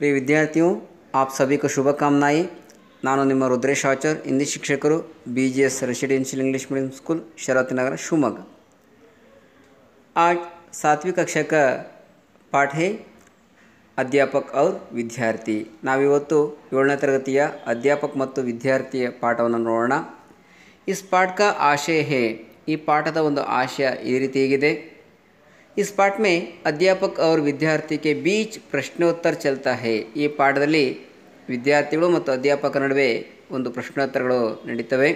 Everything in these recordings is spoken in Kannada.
ಪ್ರಿಯ ವಿದ್ಯಾರ್ಥಿಯು ಆಪ್ ಸಭಿಕ ಶುಭಕಾಮನಾಯಿ ನಾನು ನಿಮ್ಮ ರುದ್ರೇಶ್ ಆಚಾರ್ ಹಿಂದಿ ಶಿಕ್ಷಕರು B G S residential English medium school Sharath Nagar Shivamogga ಆ ಸಾತ್ವಿಕ ಕಕ್ಷಕ ಪಾಠ ಹೇ ಅಧ್ಯಾಪಕ್ ಅವ್ರ ವಿದ್ಯಾರ್ಥಿ ನಾವಿವತ್ತು ಏಳನೇ ತರಗತಿಯ ಅಧ್ಯಾಪಕ್ ಮತ್ತು ವಿದ್ಯಾರ್ಥಿಯ ಪಾಠವನ್ನು ನೋಡೋಣ ಇಸ್ ಪಾಠಕ ಆಶಯ ಹೇ ಈ ಪಾಠದ ಒಂದು ಆಶಯ ಈ ರೀತಿ ಹೇಗಿದೆ ಇಸ್ पाठ ಮೇ ಅಧ್ಯಾಪಕ್ और ವಿದ್ಯಾರ್ಥಿ ಕೆ बीच प्रश्नोत्तर चलता ಈ ಪಾಠದಲ್ಲಿ ವಿದ್ಯಾರ್ಥಿಗಳು ಮತ್ತು ಅಧ್ಯಾಪಕರ ನಡುವೆ ಒಂದು ಪ್ರಶ್ನೋತ್ತರಗಳು ನಡೀತವೆ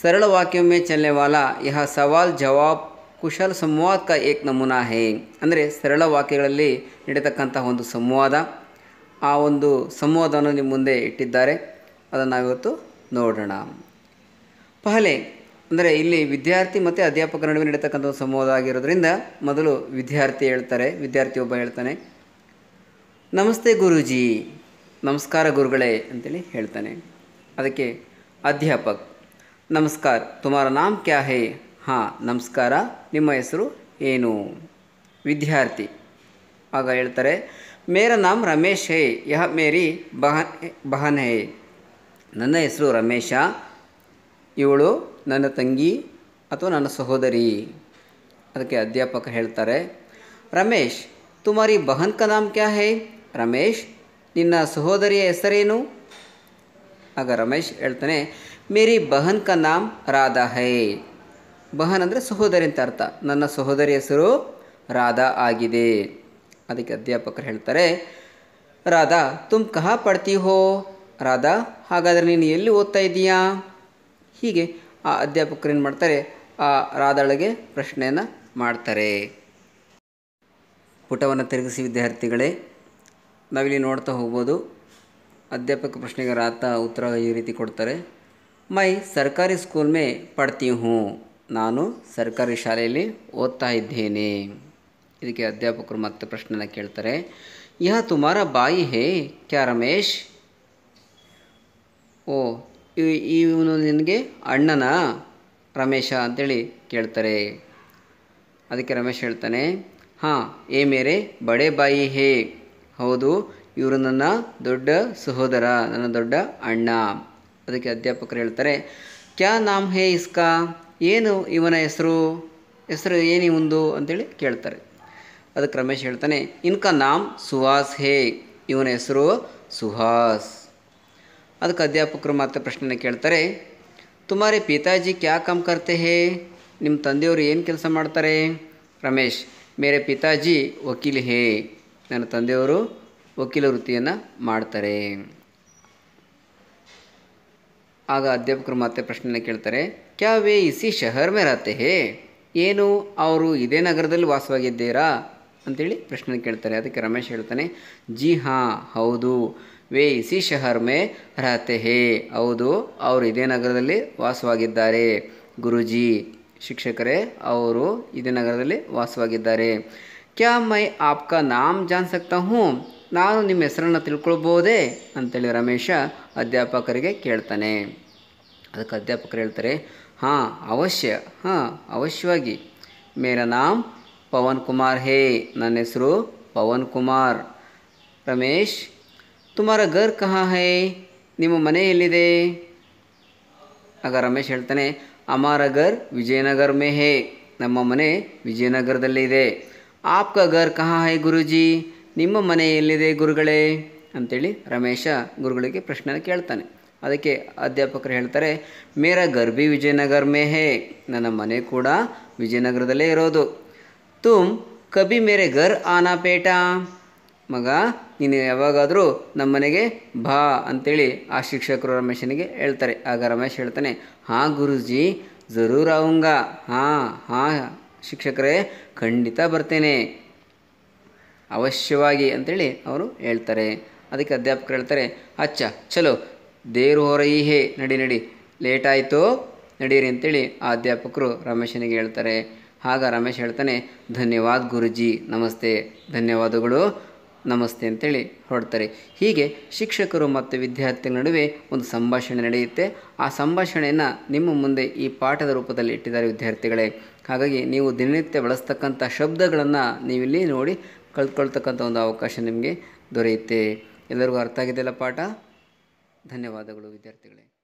ಸರಳ वाक्यों ಚಲನೆ चलने ಸವಾಲ್ ಸವಾಲ್ ಜವಾಬ್ ಕುಶಲ ಸಂವಾದ ಕ ಏಕ್ ನಮೂನಾ ಹೇ ಅಂದರೆ ಸರಳ ವಾಕ್ಯಗಳಲ್ಲಿ ನಡೀತಕ್ಕಂಥ ಒಂದು ಸಂವಾದ ಆ ಒಂದು ಸಂವಾದವನ್ನು ನಿಮ್ಮ ಮುಂದೆ ಇಟ್ಟಿದ್ದಾರೆ ಅದನ್ನು ನಾವಿವತ್ತು ನೋಡೋಣ ಪಹಲೆ ಅಂದರೆ ಇಲ್ಲಿ ವಿದ್ಯಾರ್ಥಿ ಮತ್ತು ಅಧ್ಯಾಪಕರ ನಡುವೆ ನಡೀತಕ್ಕಂಥ ಸಂವಾದ ಆಗಿರೋದ್ರಿಂದ ಮೊದಲು ವಿದ್ಯಾರ್ಥಿ ಹೇಳ್ತಾರೆ ವಿದ್ಯಾರ್ಥಿ ಒಬ್ಬ ಹೇಳ್ತಾನೆ ನಮಸ್ತೆ ಗುರುಜಿ ನಮಸ್ಕಾರ ಗುರುಗಳೇ ಅಂತೇಳಿ ಹೇಳ್ತಾನೆ ಅದಕ್ಕೆ ಅಧ್ಯಾಪಕ್ ನಮಸ್ಕಾರ ತುಮಾರ ನಾಮ್ ಕ್ಯಾ ಹೇ ಹಾಂ ನಮಸ್ಕಾರ ನಿಮ್ಮ ಹೆಸರು ಏನು ವಿದ್ಯಾರ್ಥಿ ಆಗ ಹೇಳ್ತಾರೆ ಮೇರ ನಾಮ್ ರಮೇಶ್ ಹೇ ಯಹ ಮೇರಿ ಬಹನ್ ಬಹನ್ ಹೇ ನನ್ನ ಹೆಸರು ರಮೇಶ ಇವಳು ನನ್ನ ತಂಗಿ ಅಥವಾ ನನ್ನ ಸಹೋದರಿ ಅದಕ್ಕೆ ಅಧ್ಯಾಪಕ ಹೇಳ್ತಾರೆ ರಮೇಶ್ ತುಮಾರಿ ಬಹನ್ ಕ ನಾಮ್ ಕ್ಯಾ ಹೇ ರಮೇಶ್ ನಿನ್ನ ಸಹೋದರಿಯ ಹೆಸರೇನು ಆಗ ರಮೇಶ್ ಹೇಳ್ತಾನೆ ಮೇರಿ ಬಹನ್ ಕ ನಾಮ್ ರಾಧಾ ಹೈ ಬಹನ್ ಅಂದರೆ ಸಹೋದರಿ ಅಂತ ಅರ್ಥ ನನ್ನ ಸಹೋದರಿ ಹೆಸರು ರಾಧಾ ಆಗಿದೆ ಅದಕ್ಕೆ ಅಧ್ಯಾಪಕರು ಹೇಳ್ತಾರೆ ರಾಧಾ ತುಮ್ ಕಹ ಪಡ್ತೀ ರಾಧಾ ಹಾಗಾದರೆ ನೀನು ಎಲ್ಲಿ ಓದ್ತಾ ಇದ್ದೀಯಾ ಹೀಗೆ ಆ ಅಧ್ಯಾಪಕರು ಏನು ಮಾಡ್ತಾರೆ ಆ ರಾಧಾಳಿಗೆ ಪ್ರಶ್ನೆಯನ್ನು ಮಾಡ್ತಾರೆ ಪುಟವನ್ನು ತಿರುಗಿಸಿ ವಿದ್ಯಾರ್ಥಿಗಳೇ ನಾವಿಲ್ಲಿ ನೋಡ್ತಾ ಹೋಗ್ಬೋದು ಅಧ್ಯಾಪಕ ಪ್ರಶ್ನೆಗೆ ರಾತ ಉತ್ತರ ಈ ರೀತಿ ಕೊಡ್ತಾರೆ ಮೈ ಸರ್ಕಾರಿ ಸ್ಕೂಲ್ ಮೇ ಪಡ್ತಿ ಹ್ಞೂ ನಾನು ಸರ್ಕಾರಿ ಶಾಲೆಯಲ್ಲಿ ಓದ್ತಾ ಇದ್ದೇನೆ ಇದಕ್ಕೆ ಅಧ್ಯಾಪಕರು ಮತ್ತೆ ಪ್ರಶ್ನೆಯನ್ನು ಕೇಳ್ತಾರೆ ಯಹ ತುಮಾರ ಬಾಯಿ ಹೇ ಕ್ಯಾ ರಮೇಶ್ ಓ ಇವನು ನಿನಗೆ ಅಣ್ಣನ ರಮೇಶ ಅಂತೇಳಿ ಕೇಳ್ತಾರೆ ಅದಕ್ಕೆ ರಮೇಶ್ ಹೇಳ್ತಾನೆ ಹಾಂ ಏ ಮೇರೆ ಬಡೆ ಬಾಯಿ ಹೇ ಹೌದು ಇವರು ನನ್ನ ದೊಡ್ಡ ಸಹೋದರ ನನ್ನ ದೊಡ್ಡ ಅಣ್ಣ ಅದಕ್ಕೆ ಅಧ್ಯಾಪಕರು ಹೇಳ್ತಾರೆ ಕ್ಯಾ ನಾಮ್ ಹೇ ಇಸ್ಕಾ ಏನು ಇವನ ಹೆಸರು ಹೆಸರು ಏನು ಇವಂದು ಅಂತೇಳಿ ಕೇಳ್ತಾರೆ ಅದಕ್ಕೆ ರಮೇಶ್ ಹೇಳ್ತಾನೆ ಇನ್ಕ ನಾಮ್ ಸುಹಾಸ್ ಹೇ ಇವನ ಹೆಸರು ಸುಹಾಸ್ ಅದಕ್ಕೆ ಅಧ್ಯಾಪಕರು ಮತ್ತೆ ಪ್ರಶ್ನೆ ಕೇಳ್ತಾರೆ ತುಮಾರೆ ಪಿತಾಜಿ ಕ್ಯಾ ಕಮ್ ಕರ್ತೆ ಹೇ ನಿಮ್ಮ ತಂದೆಯವರು ಏನು ಕೆಲಸ ಮಾಡ್ತಾರೆ ರಮೇಶ್ ಮೇರೆ ಪಿತಾಜಿ ವಕೀಲ್ ಹೇ ನನ್ನ ತಂದೆಯವರು ವಕೀಲ ವೃತ್ತಿಯನ್ನು ಮಾಡ್ತಾರೆ ಆಗ ಅಧ್ಯಾಪಕರು ಮತ್ತೆ ಪ್ರಶ್ನೆ ಕೇಳ್ತಾರೆ ಕ್ಯಾ ವೇ ಇಸಿ ಶಹರ್ ಮೇ ರಾತೆ ಹೇ ಏನು ಅವರು ಇದೇ ನಗರದಲ್ಲಿ ವಾಸವಾಗಿದ್ದೀರಾ ಅಂತೇಳಿ ಪ್ರಶ್ನೆ ಕೇಳ್ತಾರೆ ಅದಕ್ಕೆ ರಮೇಶ್ ಹೇಳ್ತಾನೆ ಜಿ ಹಾಂ ಹೌದು ವೇ ಇಸಿ ಶಹರ್ ಮೇ ರಹತೆ ಹೇ ಹೌದು ಅವರು ಇದೇ ನಗರದಲ್ಲಿ ವಾಸವಾಗಿದ್ದಾರೆ ಗುರುಜಿ ಶಿಕ್ಷಕರೇ ಅವರು ಇದೇ ನಗರದಲ್ಲಿ ವಾಸವಾಗಿದ್ದಾರೆ ಕ್ಯಾ ಮೈ ಆಪ್ಕ ನಾಮ್ ಜಾನ್ ಸಕ್ತಾ ಹ್ಞೂ ನಾನು ನಿಮ್ಮ ಹೆಸರನ್ನು ತಿಳ್ಕೊಳ್ಬೋದೇ ಅಂತೇಳಿ ರಮೇಶ ಅಧ್ಯಾಪಕರಿಗೆ ಕೇಳ್ತಾನೆ ಅದಕ್ಕೆ ಅಧ್ಯಾಪಕರು ಹೇಳ್ತಾರೆ ಹಾಂ ಅವಶ್ಯ ಹಾಂ ಅವಶ್ಯವಾಗಿ ಮೇರ ನಾಮ್ ಪವನ್ ಕುಮಾರ್ ಹೇ ನನ್ನ ಹೆಸರು ಪವನ್ ಕುಮಾರ್ ರಮೇಶ್ ತುಮಾರ ಗರ್ ಕಹ ಹೈ ನಿಮ್ಮ ಮನೆ ಎಲ್ಲಿದೆ ಆಗ ರಮೇಶ್ ಹೇಳ್ತಾನೆ ಅಮಾರ ಗರ್ ವಿಜಯನಗರ್ ಮೇ ಹೇ ನಮ್ಮ ಮನೆ ವಿಜಯನಗರದಲ್ಲಿದೆ ಆಪ್ಕ ಗರ್ ಕಹ ಹೈ ಗುರುಜಿ ನಿಮ್ಮ ಮನೆ ಎಲ್ಲಿದೆ ಗುರುಗಳೇ ಅಂತೇಳಿ ರಮೇಶ ಗುರುಗಳಿಗೆ ಪ್ರಶ್ನೆ ಕೇಳ್ತಾನೆ ಅದಕ್ಕೆ ಅಧ್ಯಾಪಕರು ಹೇಳ್ತಾರೆ ಮೇರ ಗರ್ಭಿ ವಿಜಯನಗರ್ ಮೇ ಹೇ ನನ್ನ ಮನೆ ಕೂಡ ವಿಜಯನಗರದಲ್ಲೇ ಇರೋದು ತುಮ್ ಕಬಿ ಮೇರೆ ಗರ್ ಆನಾ ಪೇಟಾ ಮಗ ನೀನು ಯಾವಾಗಾದರೂ ನಮ್ಮ ಮನೆಗೆ ಬಾ ಅಂತೇಳಿ ಆ ಶಿಕ್ಷಕರು ರಮೇಶನಿಗೆ ಹೇಳ್ತಾರೆ ಆಗ ರಮೇಶ್ ಹೇಳ್ತಾನೆ ಹಾಂ ಗುರುಜಿ ಜರೂರ್ ಅವಂಗ ಹಾಂ ಹಾಂ ಶಿಕ್ಷಕರೇ ಖಂಡಿತ ಬರ್ತೇನೆ ಅವಶ್ಯವಾಗಿ ಅಂತೇಳಿ ಅವರು ಹೇಳ್ತಾರೆ ಅದಕ್ಕೆ ಅಧ್ಯಾಪಕರು ಹೇಳ್ತಾರೆ ಅಚ್ಚ ಚಲೋ ದೇರು ಹೊರಯಿಹೇ ನಡಿ ನಡಿ ಲೇಟ್ ಆಯಿತು ನಡೀರಿ ಅಂತೇಳಿ ಆ ಅಧ್ಯಾಪಕರು ರಮೇಶನಿಗೆ ಹೇಳ್ತಾರೆ ಆಗ ರಮೇಶ್ ಹೇಳ್ತಾನೆ ಧನ್ಯವಾದ ಗುರುಜಿ ನಮಸ್ತೆ ಧನ್ಯವಾದಗಳು ನಮಸ್ತೆ ಅಂತೇಳಿ ಹೊರಡ್ತಾರೆ ಹೀಗೆ ಶಿಕ್ಷಕರು ಮತ್ತು ವಿದ್ಯಾರ್ಥಿಗಳ ನಡುವೆ ಒಂದು ಸಂಭಾಷಣೆ ನಡೆಯುತ್ತೆ ಆ ಸಂಭಾಷಣೆಯನ್ನು ನಿಮ್ಮ ಮುಂದೆ ಈ ಪಾಠದ ರೂಪದಲ್ಲಿ ಇಟ್ಟಿದ್ದಾರೆ ವಿದ್ಯಾರ್ಥಿಗಳೇ ಹಾಗಾಗಿ ನೀವು ದಿನನಿತ್ಯ ಬಳಸ್ತಕ್ಕಂಥ ಶಬ್ದಗಳನ್ನು ನೀವಿಲ್ಲಿ ನೋಡಿ ಕಲ್ತ್ಕೊಳ್ತಕ್ಕಂಥ ಒಂದು ಅವಕಾಶ ನಿಮಗೆ ದೊರೆಯುತ್ತೆ ಎಲ್ಲರಿಗೂ ಅರ್ಥ ಆಗಿದೆಯಲ್ಲ ಪಾಠ ಧನ್ಯವಾದಗಳು ವಿದ್ಯಾರ್ಥಿಗಳೇ